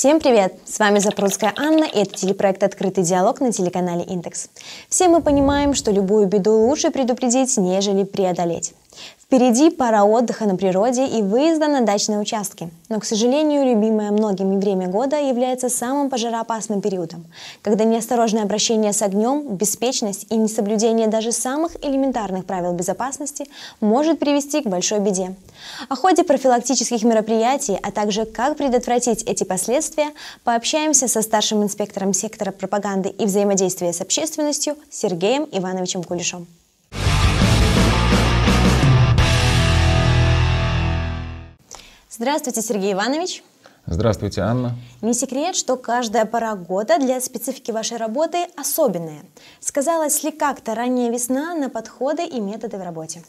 Всем привет! С вами Запрудская Анна и это телепроект «Открытый диалог» на телеканале «Индекс». Все мы понимаем, что любую беду лучше предупредить, нежели преодолеть. Впереди пора отдыха на природе и выезда на дачные участки. Но, к сожалению, любимое многими время года является самым пожароопасным периодом, когда неосторожное обращение с огнем, беспечность и несоблюдение даже самых элементарных правил безопасности может привести к большой беде. О ходе профилактических мероприятий, а также как предотвратить эти последствия, пообщаемся со старшим инспектором сектора пропаганды и взаимодействия с общественностью Сергеем Ивановичем Кулешом. Здравствуйте, Сергей Иванович. Здравствуйте, Анна. Не секрет, что каждая пора года для специфики вашей работы особенная. Сказалась ли как-то ранняя весна на подходы и методы в работе?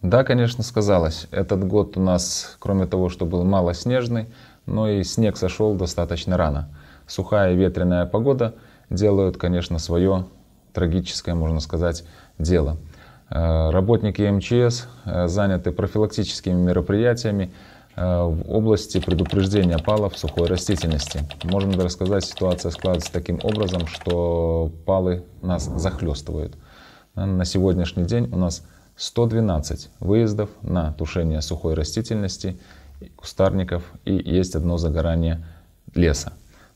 Да, конечно, сказалось. Этот год у нас, кроме того, что был малоснежный, но и снег сошел достаточно рано. Сухая и ветреная погода делают, конечно, свое трагическое, можно сказать, дело. Э, работники МЧС э, заняты профилактическими мероприятиями э, в области предупреждения палов сухой растительности. Можно даже сказать, ситуация складывается таким образом, что палы нас захлестывают. На сегодняшний день у нас 112 выездов на тушение сухой растительности, кустарников и есть одно загорание леса.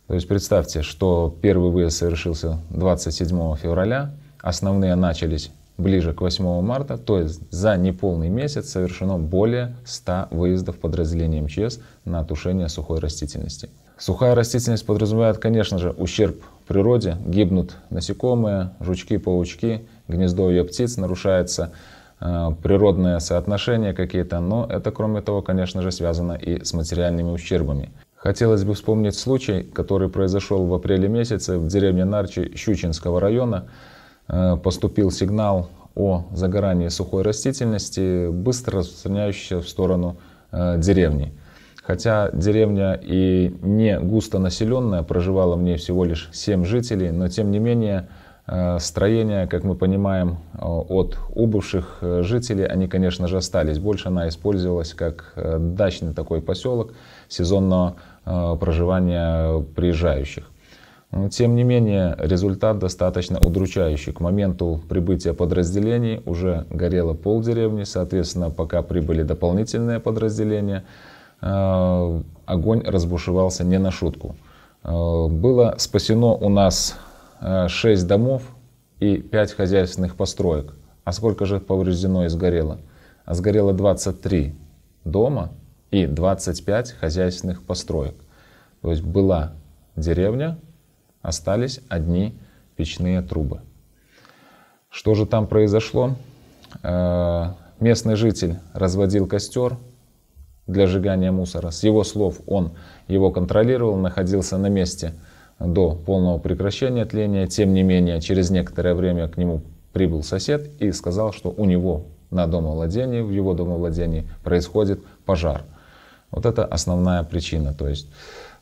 То есть представьте, что первый выезд совершился 27 февраля, основные начались ближе к 8 марта, то есть за неполный месяц совершено более 100 выездов подразделения МЧС на тушение сухой растительности. Сухая растительность подразумевает, конечно же, ущерб природе, гибнут насекомые, жучки, паучки, гнездо ее птиц, нарушается э, природное соотношение какие-то, но это, кроме того, конечно же, связано и с материальными ущербами. Хотелось бы вспомнить случай, который произошел в апреле месяце в деревне Нарчи Щучинского района, Э, поступил сигнал о загорании сухой растительности, быстро распространяющейся в сторону э, деревни. Хотя деревня и не густо населенная, проживало в ней всего лишь 7 жителей, но тем не менее э, строения, как мы понимаем, от убывших жителей, они, конечно же, остались. Больше она использовалась как дачный такой поселок сезонного проживания приезжающих тем не менее, результат достаточно удручающий. К моменту прибытия подразделений уже горело пол деревни, соответственно, пока прибыли дополнительные подразделения, э, огонь разбушевался не на шутку. Э, было спасено у нас 6 э, домов и 5 хозяйственных построек. А сколько же повреждено и сгорело? А сгорело 23 дома и 25 хозяйственных построек. То есть была деревня, Остались одни печные трубы. Что же там произошло? Э, местный житель разводил костер для сжигания мусора. С его слов, он его контролировал, находился на месте до полного прекращения тления. Тем не менее, через некоторое время к нему прибыл сосед и сказал, что у него на домовладении, в его домовладении происходит пожар. Вот это основная причина. То есть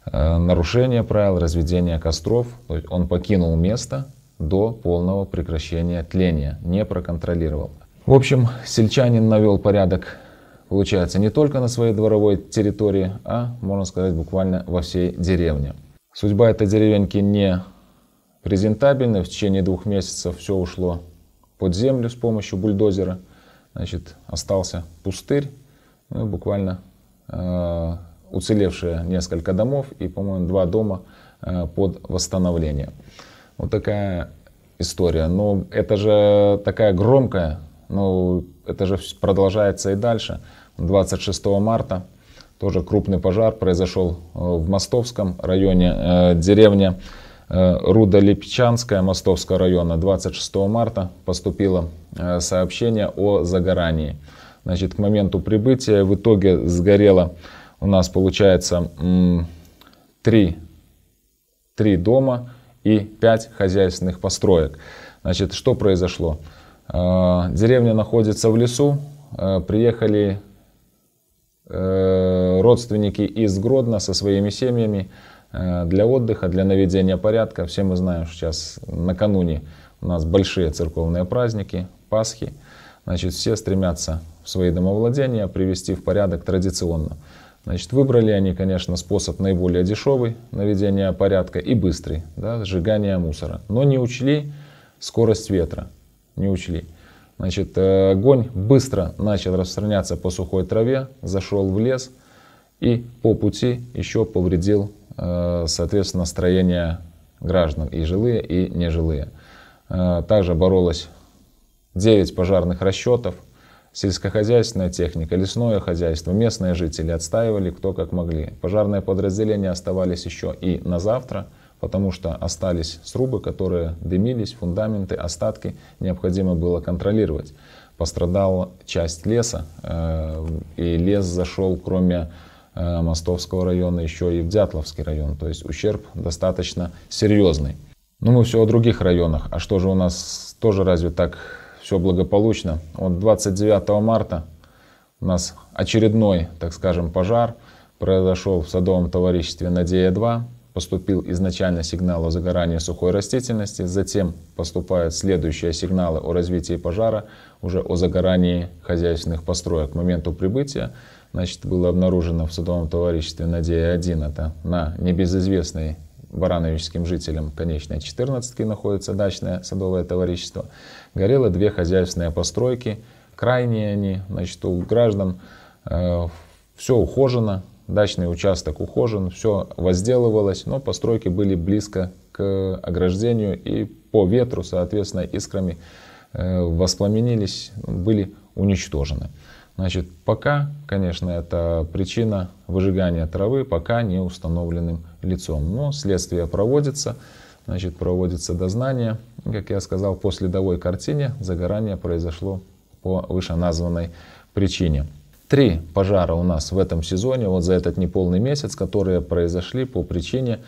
Э, нарушение правил разведения костров, то есть он покинул место до полного прекращения тления, не проконтролировал. В общем, сельчанин навел порядок, получается, не только на своей дворовой территории, а, можно сказать, буквально во всей деревне. Судьба этой деревеньки не презентабельна. В течение двух месяцев все ушло под землю с помощью бульдозера. Значит, остался пустырь, ну, буквально э, уцелевшие несколько домов и, по-моему, два дома э, под восстановление. Вот такая история. Но это же такая громкая, но это же продолжается и дальше. 26 марта тоже крупный пожар произошел э, в Мостовском районе, э, деревня Руда Липчанская Мостовского района. 26 марта поступило сообщение о загорании. Значит, к моменту прибытия в итоге сгорело у нас получается 3, 3 дома и 5 хозяйственных построек. Значит, что произошло? Э, деревня находится в лесу, э, приехали э, родственники из Гродно со своими семьями для отдыха, для наведения порядка. Все мы знаем, что сейчас накануне у нас большие церковные праздники, Пасхи. Значит, все стремятся в свои домовладения привести в порядок традиционно. Значит, выбрали они, конечно, способ наиболее дешевый наведения порядка и быстрый, да, сжигание мусора. Но не учли скорость ветра, не учли. Значит, э, огонь быстро начал распространяться по сухой траве, зашел в лес и по пути еще повредил, э, соответственно, строение граждан, и жилые, и нежилые. Э, также боролось 9 пожарных расчетов, Сельскохозяйственная техника, лесное хозяйство, местные жители отстаивали кто как могли. Пожарные подразделения оставались еще и на завтра, потому что остались срубы, которые дымились, фундаменты, остатки необходимо было контролировать. Пострадала часть леса, э, и лес зашел, кроме э, Мостовского района, еще и в Дятловский район. То есть ущерб достаточно серьезный. Но ну, мы все о других районах. А что же у нас тоже разве так все благополучно. Вот 29 марта у нас очередной, так скажем, пожар произошел в садовом товариществе «Надея-2». Поступил изначально сигнал о загорании сухой растительности, затем поступают следующие сигналы о развитии пожара, уже о загорании хозяйственных построек. К моменту прибытия значит, было обнаружено в садовом товариществе «Надея-1», это на небезызвестной барановическим жителям конечная 14 находится дачное садовое товарищество. Горело две хозяйственные постройки, крайние они, значит, у граждан. Э, все ухожено, дачный участок ухожен, все возделывалось, но постройки были близко к ограждению и по ветру, соответственно, искрами э, воспламенились, были уничтожены. Значит, пока, конечно, это причина выжигания травы пока не установленным лицом. Но следствие проводится, значит, проводится дознание. И, как я сказал, по следовой картине загорание произошло по вышеназванной причине. Три пожара у нас в этом сезоне, вот за этот неполный месяц, которые произошли по причине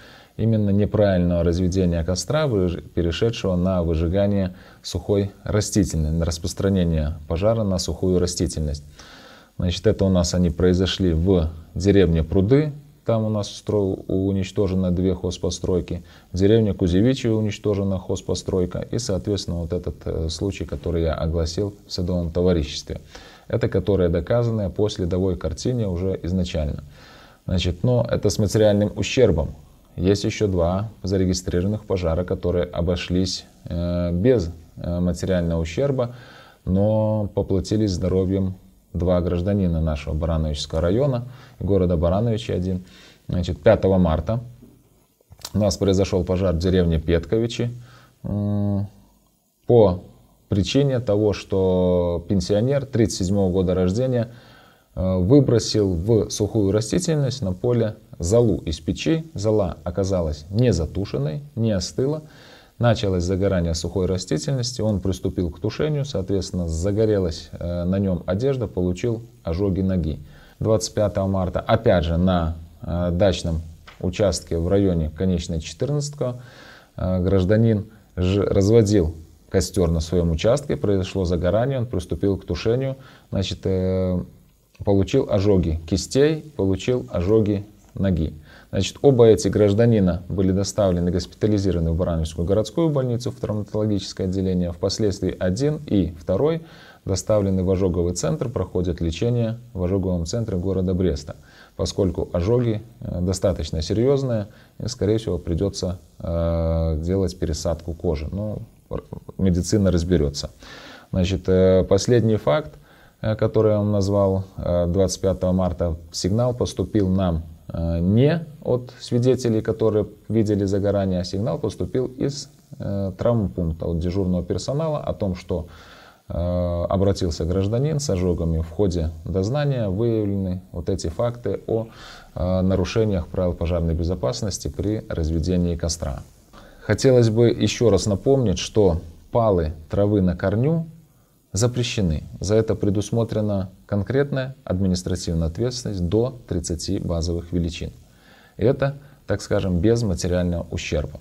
именно неправильного разведения костра, перешедшего на выжигание сухой растительности, на распространение пожара на сухую растительность. Значит, это у нас они произошли в деревне Пруды, там у нас устроил, две хозпостройки. В деревне Кузевичи уничтожена хозпостройка. И, соответственно, вот этот э, случай, который я огласил в садовом товариществе. Это которое доказанное по следовой картине уже изначально. Значит, но это с материальным ущербом. Есть еще два зарегистрированных пожара, которые обошлись э, без э, материального ущерба, но поплатились здоровьем два гражданина нашего Барановичского района, города Барановичи один. Значит, 5 марта у нас произошел пожар в деревне Петковичи по причине того, что пенсионер 37 года рождения э, выбросил в сухую растительность на поле залу из печи. Зала оказалась не затушенной, не остыла. Началось загорание сухой растительности, он приступил к тушению, соответственно, загорелась э, на нем одежда, получил ожоги ноги. 25 марта, опять же, на э, дачном участке в районе конечной 14 э, гражданин разводил костер на своем участке, произошло загорание, он приступил к тушению, значит, получил ожоги кистей, получил ожоги ноги. Значит, оба эти гражданина были доставлены, госпитализированы в Барановскую городскую больницу, в травматологическое отделение. А впоследствии один и второй доставлены в ожоговый центр, проходят лечение в ожоговом центре города Бреста, поскольку ожоги э, достаточно серьезные, и, скорее всего, придется э, делать пересадку кожи. Но медицина разберется. Значит, э, последний факт, который я вам назвал, 25 марта сигнал поступил нам Э, не от свидетелей, которые видели загорание, а сигнал поступил из э, травмпункта, от дежурного персонала о том, что э, обратился гражданин с ожогами. В ходе дознания выявлены вот эти факты о нарушениях правил пожарной безопасности при разведении костра. Хотелось бы еще раз напомнить, что палы травы на корню запрещены. За это предусмотрена конкретная административная ответственность до 30 базовых величин. это, так скажем, без материального ущерба.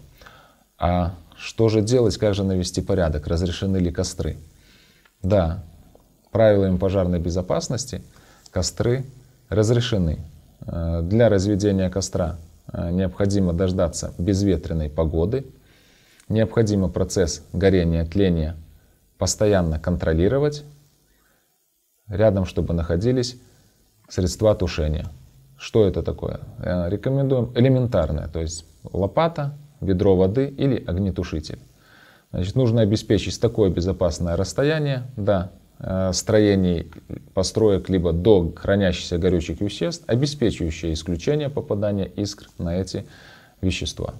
А что же делать, как же навести порядок, разрешены ли костры? Да, правилами пожарной безопасности костры разрешены. Э, для разведения костра э, необходимо дождаться безветренной погоды, необходимо процесс горения, тления постоянно контролировать, рядом чтобы находились средства тушения. Что это такое? Э, рекомендуем элементарное, то есть лопата, ведро воды или огнетушитель. Значит, нужно обеспечить такое безопасное расстояние до э, строений построек либо до хранящихся горючих веществ, обеспечивающее исключение попадания искр на эти вещества.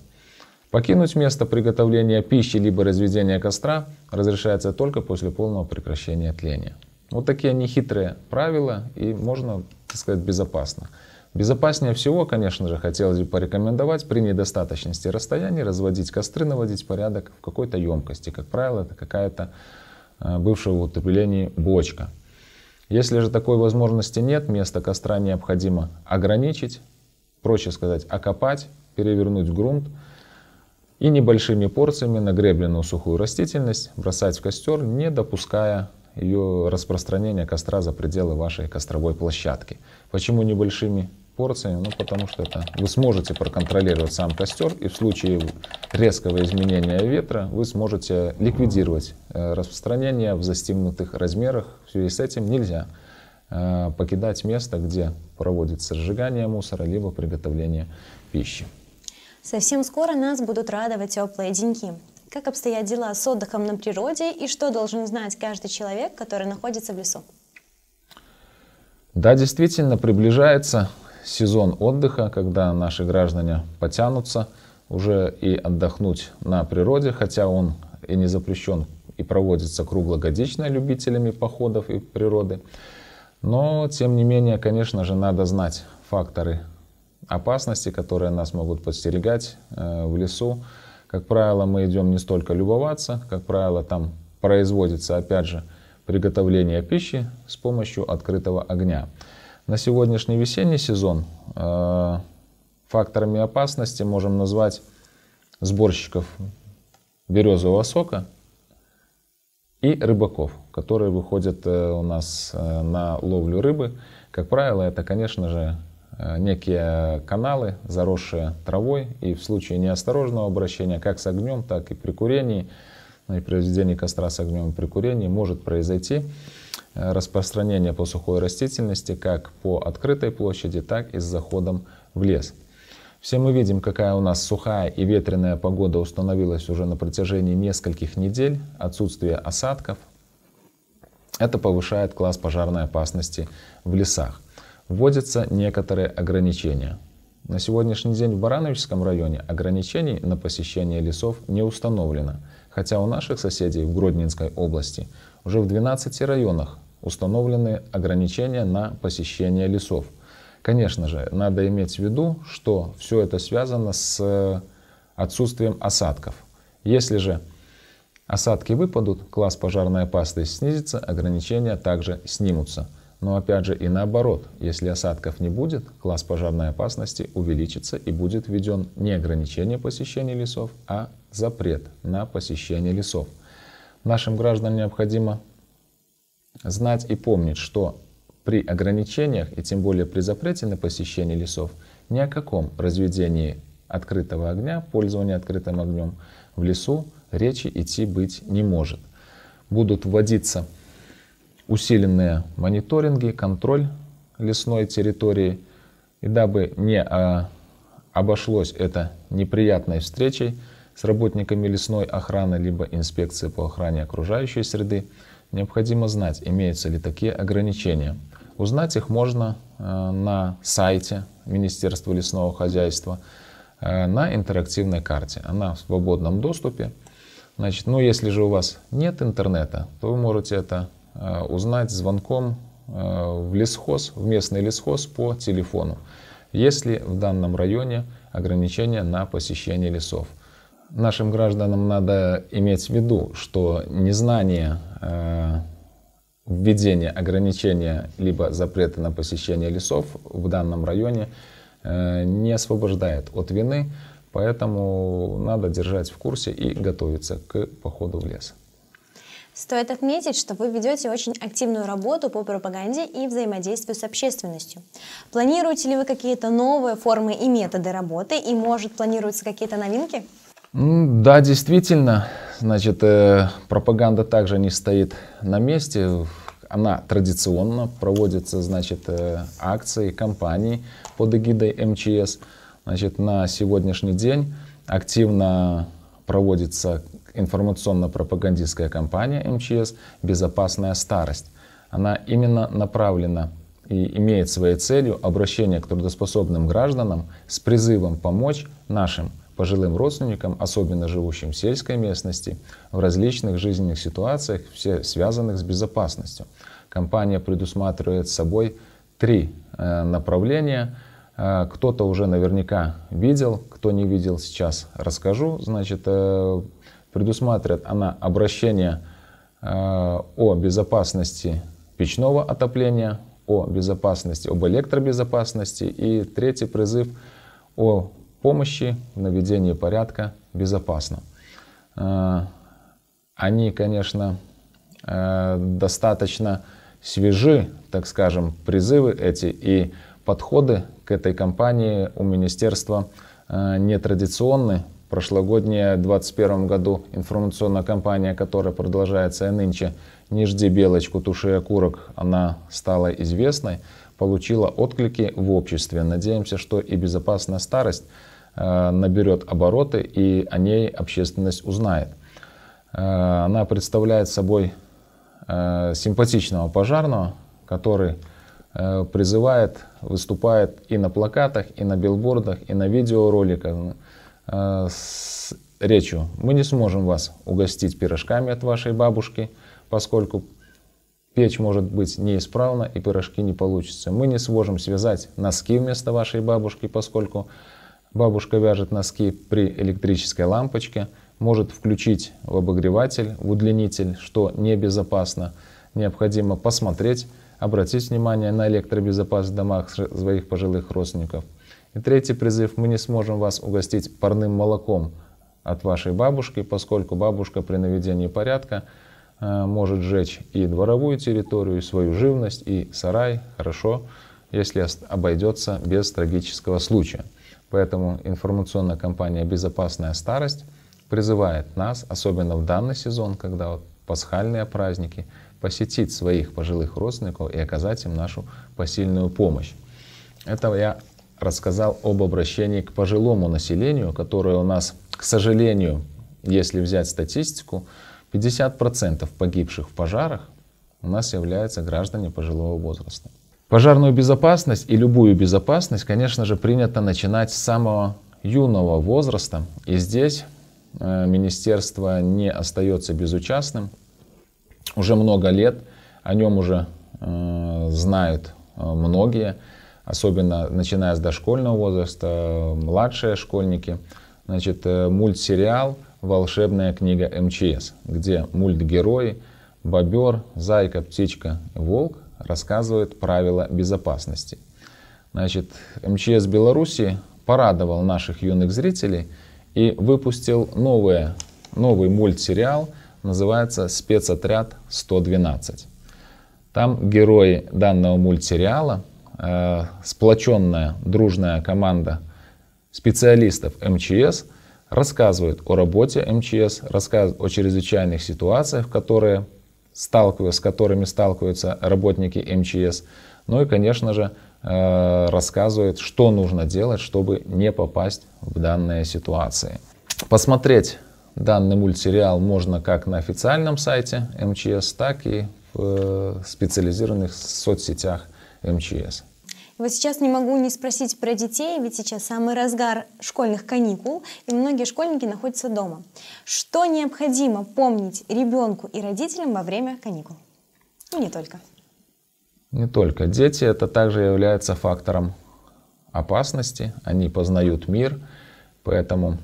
Покинуть место приготовления пищи либо разведения костра разрешается только после полного прекращения тления. Вот такие нехитрые правила и можно, так сказать, безопасно. Безопаснее всего, конечно же, хотелось бы порекомендовать при недостаточности расстояния разводить костры, наводить порядок в какой-то емкости. Как правило, это какая-то э, бывшего в утоплении бочка. Если же такой возможности нет, место костра необходимо ограничить, проще сказать, окопать, перевернуть в грунт – и небольшими порциями на сухую растительность бросать в костер, не допуская ее распространения костра за пределы вашей костровой площадки. Почему небольшими порциями? Ну, потому что это вы сможете проконтролировать сам костер, и в случае резкого изменения ветра вы сможете ликвидировать э, распространение в застигнутых размерах. В связи с этим нельзя э, покидать место, где проводится сжигание мусора, либо приготовление пищи. Совсем скоро нас будут радовать теплые деньки. Как обстоят дела с отдыхом на природе и что должен знать каждый человек, который находится в лесу? Да, действительно, приближается сезон отдыха, когда наши граждане потянутся уже и отдохнуть на природе, хотя он и не запрещен и проводится круглогодично любителями походов и природы. Но, тем не менее, конечно же, надо знать факторы опасности, которые нас могут подстерегать э, в лесу. Как правило, мы идем не столько любоваться, как правило, там производится, опять же, приготовление пищи с помощью открытого огня. На сегодняшний весенний сезон э, факторами опасности можем назвать сборщиков березового сока и рыбаков, которые выходят э, у нас на ловлю рыбы. Как правило, это, конечно же, Э, некие каналы, заросшие травой, и в случае неосторожного обращения как с огнем, так и при курении, ну и произведении костра с огнем и при курении может произойти э, распространение по сухой растительности как по открытой площади, так и с заходом в лес. Все мы видим, какая у нас сухая и ветреная погода установилась уже на протяжении нескольких недель, отсутствие осадков. Это повышает класс пожарной опасности в лесах вводятся некоторые ограничения. На сегодняшний день в Барановичском районе ограничений на посещение лесов не установлено, хотя у наших соседей в Гродненской области уже в 12 районах установлены ограничения на посещение лесов. Конечно же, надо иметь в виду, что все это связано с э, отсутствием осадков. Если же осадки выпадут, класс пожарной опасности снизится, ограничения также снимутся – но опять же и наоборот, если осадков не будет, класс пожарной опасности увеличится и будет введен не ограничение посещения лесов, а запрет на посещение лесов. Нашим гражданам необходимо знать и помнить, что при ограничениях и тем более при запрете на посещение лесов ни о каком разведении открытого огня, пользовании открытым огнем в лесу речи идти быть не может. Будут вводиться усиленные мониторинги, контроль лесной территории. И дабы не а, обошлось это неприятной встречей с работниками лесной охраны либо инспекции по охране окружающей среды, необходимо знать, имеются ли такие ограничения. Узнать их можно э, на сайте Министерства лесного хозяйства, э, на интерактивной карте. Она в свободном доступе. Значит, но ну, если же у вас нет интернета, то вы можете это Э, узнать звонком э, в лесхоз, в местный лесхоз по телефону. Есть ли в данном районе ограничения на посещение лесов? Нашим гражданам надо иметь в виду, что незнание э, введения ограничения либо запрета на посещение лесов в данном районе не освобождает от вины, поэтому надо держать в курсе и готовиться к походу в лес. Стоит отметить, что вы ведете очень активную работу по пропаганде и взаимодействию с общественностью. Планируете ли вы какие-то новые формы и методы работы, и, может, планируются какие-то новинки? Да, действительно. Значит, э, пропаганда также не стоит на месте. Она традиционно проводится, значит, э, акции, кампании под эгидой МЧС. Значит, на сегодняшний день активно проводится информационно-пропагандистская кампания МЧС «Безопасная старость». Она именно направлена и имеет своей целью обращение к трудоспособным гражданам с призывом помочь нашим пожилым родственникам, особенно живущим в сельской местности, в различных жизненных ситуациях, все связанных с безопасностью. Компания предусматривает собой три э, направления. Э, кто-то уже наверняка видел, кто не видел, сейчас расскажу. Значит, э, Предусматривает она обращение э, о безопасности печного отопления, о безопасности, об электробезопасности и третий призыв о помощи в наведении порядка безопасно. Э, они, конечно, э, достаточно свежи, так скажем, призывы эти и подходы к этой кампании у министерства нетрадиционны, Прошлогодняя в 2021 году информационная кампания, которая продолжается и нынче «Не жди белочку, туши окурок», она стала известной, получила отклики в обществе. Надеемся, что и безопасная старость э, наберет обороты и о ней общественность узнает. Э, она представляет собой э, симпатичного пожарного, который призывает, выступает и на плакатах, и на билбордах, и на видеороликах Э, с речью. Мы не сможем вас угостить пирожками от вашей бабушки, поскольку печь может быть неисправна и пирожки не получится. Мы не сможем связать носки вместо вашей бабушки, поскольку бабушка вяжет носки при электрической лампочке, может включить в обогреватель, в удлинитель, что небезопасно. Необходимо посмотреть, обратить внимание на электробезопасность в домах своих пожилых родственников – и третий призыв, мы не сможем вас угостить парным молоком от вашей бабушки, поскольку бабушка при наведении порядка э, может сжечь и дворовую территорию, и свою живность, и сарай, хорошо, если обойдется без трагического случая. Поэтому информационная компания «Безопасная старость» призывает нас, особенно в данный сезон, когда вот пасхальные праздники, посетить своих пожилых родственников и оказать им нашу посильную помощь. Это я рассказал об обращении к пожилому населению, которое у нас, к сожалению, если взять статистику, 50% погибших в пожарах у нас являются граждане пожилого возраста. Пожарную безопасность и любую безопасность, конечно же, принято начинать с самого юного возраста. И здесь э, министерство не остается безучастным. Уже много лет о нем уже э, знают э, многие особенно начиная с дошкольного возраста, младшие школьники, значит, э, мультсериал «Волшебная книга МЧС», где мультгерои бобер, зайка, птичка волк рассказывают правила безопасности. Значит, МЧС Беларуси порадовал наших юных зрителей и выпустил новое, новый мультсериал, называется «Спецотряд 112». Там герои данного мультсериала Э, сплоченная, дружная команда специалистов МЧС рассказывает о работе МЧС, рассказывает о чрезвычайных ситуациях, которые сталкиваются, с которыми сталкиваются работники МЧС. Ну и, конечно же, э, рассказывает, что нужно делать, чтобы не попасть в данные ситуации. Посмотреть данный мультсериал можно как на официальном сайте МЧС, так и в э, специализированных соцсетях МЧС. Вот сейчас не могу не спросить про детей, ведь сейчас самый разгар школьных каникул, и многие школьники находятся дома. Что необходимо помнить ребенку и родителям во время каникул? И ну, не только. Не только. Дети это также является фактором опасности, они познают мир, поэтому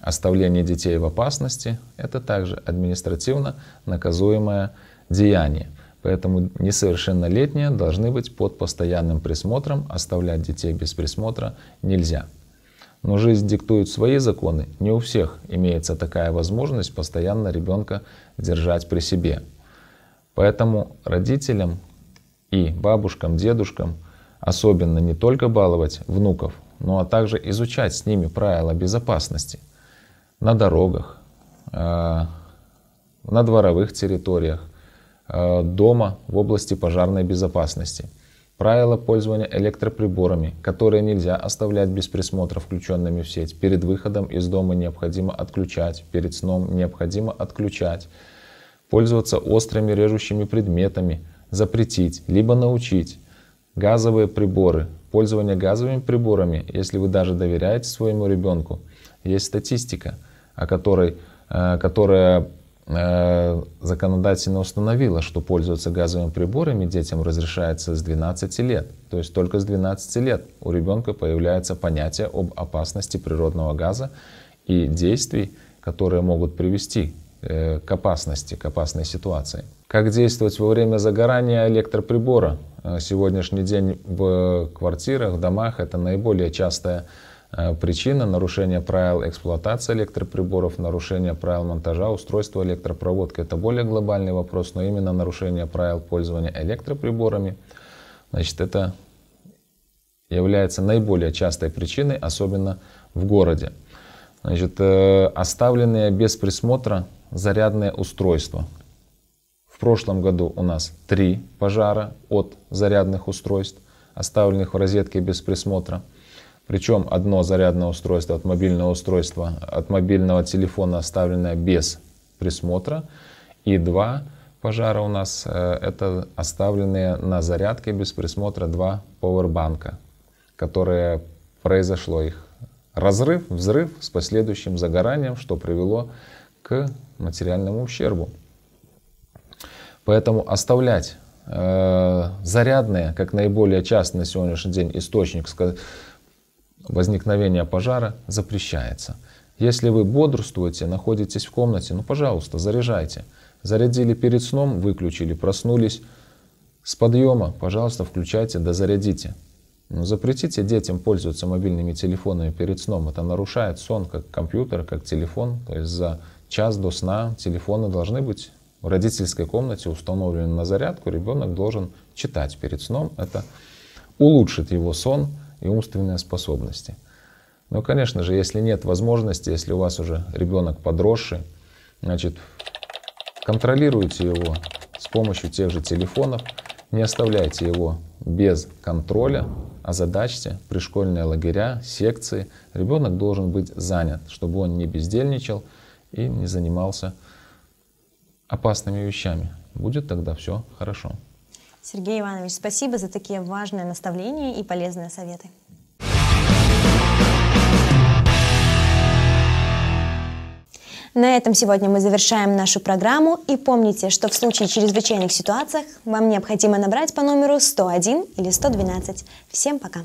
оставление детей в опасности – это также административно наказуемое деяние. Поэтому несовершеннолетние должны быть под постоянным присмотром, оставлять детей без присмотра нельзя. Но жизнь диктует свои законы, не у всех имеется такая возможность постоянно ребенка держать при себе. Поэтому родителям и бабушкам, дедушкам особенно не только баловать внуков, но а также изучать с ними правила безопасности на дорогах, э, на дворовых территориях, Э, дома в области пожарной безопасности. Правила пользования электроприборами, которые нельзя оставлять без присмотра включенными в сеть. Перед выходом из дома необходимо отключать, перед сном необходимо отключать. Пользоваться острыми режущими предметами, запретить, либо научить. Газовые приборы. Пользование газовыми приборами, если вы даже доверяете своему ребенку, есть статистика, о которой, э, которая Э, законодательно установило, что пользоваться газовыми приборами детям разрешается с 12 лет. То есть только с 12 лет у ребенка появляется понятие об опасности природного газа и действий, которые могут привести э, к опасности, к опасной ситуации. Как действовать во время загорания электроприбора? Э, сегодняшний день в квартирах, в домах это наиболее частая Э, причина нарушения правил эксплуатации электроприборов, нарушение правил монтажа устройства электропроводки. Это более глобальный вопрос, но именно нарушение правил пользования электроприборами, значит, это является наиболее частой причиной, особенно в городе. Значит, э, оставленные без присмотра зарядные устройства. В прошлом году у нас три пожара от зарядных устройств, оставленных в розетке без присмотра – причем одно зарядное устройство от мобильного устройства, от мобильного телефона, оставленное без присмотра. И два пожара у нас э, это оставленные на зарядке без присмотра два пауэрбанка, которые произошло их разрыв, взрыв с последующим загоранием, что привело к материальному ущербу. Поэтому оставлять э, зарядные, как наиболее частный на сегодняшний день источник, возникновения пожара запрещается. Если вы бодрствуете, находитесь в комнате, ну пожалуйста, заряжайте. Зарядили перед сном, выключили, проснулись с подъема, пожалуйста, включайте, дозарядите. Но ну, запретите детям пользоваться мобильными телефонами перед сном. Это нарушает сон, как компьютер, как телефон. То есть за час до сна телефоны должны быть в родительской комнате установлены на зарядку. Ребенок должен читать перед сном. Это улучшит его сон и умственные способности. Но, конечно же, если нет возможности, если у вас уже ребенок подросший, значит, контролируйте его с помощью тех же телефонов, не оставляйте его без контроля, А озадачьте пришкольные лагеря, секции. Ребенок должен быть занят, чтобы он не бездельничал и не занимался опасными вещами. Будет тогда все хорошо. Сергей Иванович, спасибо за такие важные наставления и полезные советы. На этом сегодня мы завершаем нашу программу. И помните, что в случае чрезвычайных ситуаций вам необходимо набрать по номеру 101 или 112. Всем пока!